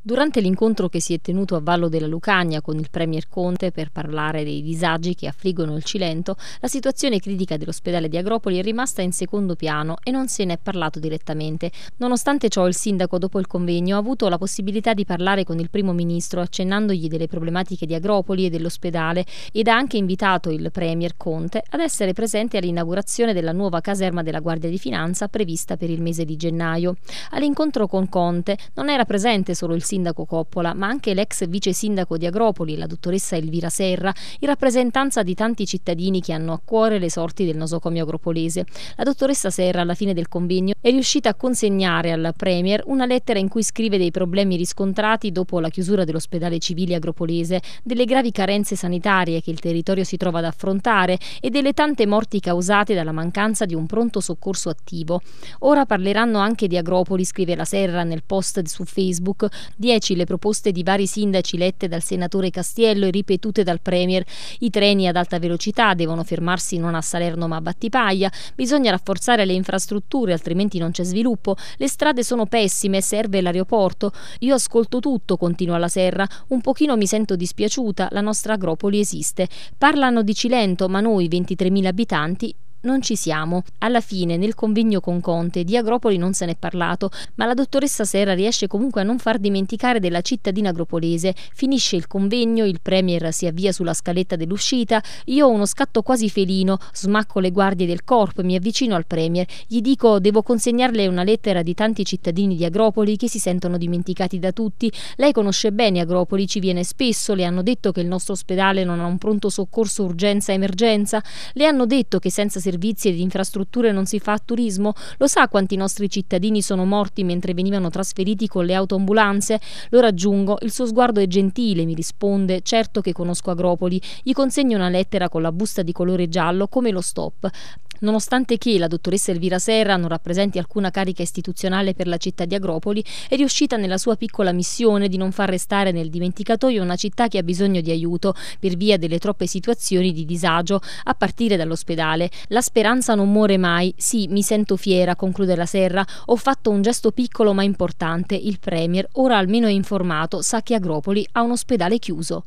Durante l'incontro che si è tenuto a Vallo della Lucagna con il Premier Conte per parlare dei disagi che affliggono il Cilento, la situazione critica dell'ospedale di Agropoli è rimasta in secondo piano e non se ne è parlato direttamente. Nonostante ciò il sindaco dopo il convegno ha avuto la possibilità di parlare con il primo ministro accennandogli delle problematiche di Agropoli e dell'ospedale ed ha anche invitato il Premier Conte ad essere presente all'inaugurazione della nuova caserma della Guardia di Finanza prevista per il mese di gennaio. All'incontro con Conte non era presente solo il sindaco Coppola, ma anche l'ex vice sindaco di Agropoli, la dottoressa Elvira Serra, in rappresentanza di tanti cittadini che hanno a cuore le sorti del nosocomio agropolese. La dottoressa Serra, alla fine del convegno, è riuscita a consegnare al Premier una lettera in cui scrive dei problemi riscontrati dopo la chiusura dell'ospedale civile agropolese, delle gravi carenze sanitarie che il territorio si trova ad affrontare e delle tante morti causate dalla mancanza di un pronto soccorso attivo. Ora parleranno anche di Agropoli, scrive la Serra nel post su Facebook, 10 le proposte di vari sindaci lette dal senatore Castiello e ripetute dal Premier. I treni ad alta velocità devono fermarsi non a Salerno ma a Battipaglia, bisogna rafforzare le infrastrutture altrimenti non c'è sviluppo, le strade sono pessime, serve l'aeroporto. Io ascolto tutto, continua la Serra, un pochino mi sento dispiaciuta, la nostra Agropoli esiste. Parlano di Cilento ma noi 23.000 abitanti non ci siamo. Alla fine, nel convegno con Conte, di Agropoli non se n'è parlato, ma la dottoressa Serra riesce comunque a non far dimenticare della cittadina agropolese. Finisce il convegno, il Premier si avvia sulla scaletta dell'uscita, io ho uno scatto quasi felino, smacco le guardie del corpo, mi avvicino al Premier, gli dico devo consegnarle una lettera di tanti cittadini di Agropoli che si sentono dimenticati da tutti. Lei conosce bene Agropoli, ci viene spesso, le hanno detto che il nostro ospedale non ha un pronto soccorso urgenza-emergenza, le hanno detto che senza servizi e di infrastrutture non si fa turismo? Lo sa quanti nostri cittadini sono morti mentre venivano trasferiti con le autoambulanze? Lo raggiungo, il suo sguardo è gentile, mi risponde, certo che conosco Agropoli. Gli consegno una lettera con la busta di colore giallo come lo stop. Nonostante che la dottoressa Elvira Serra non rappresenti alcuna carica istituzionale per la città di Agropoli, è riuscita nella sua piccola missione di non far restare nel dimenticatoio una città che ha bisogno di aiuto per via delle troppe situazioni di disagio, a partire dall'ospedale. La speranza non muore mai, sì, mi sento fiera, conclude la Serra, ho fatto un gesto piccolo ma importante, il Premier ora almeno è informato, sa che Agropoli ha un ospedale chiuso.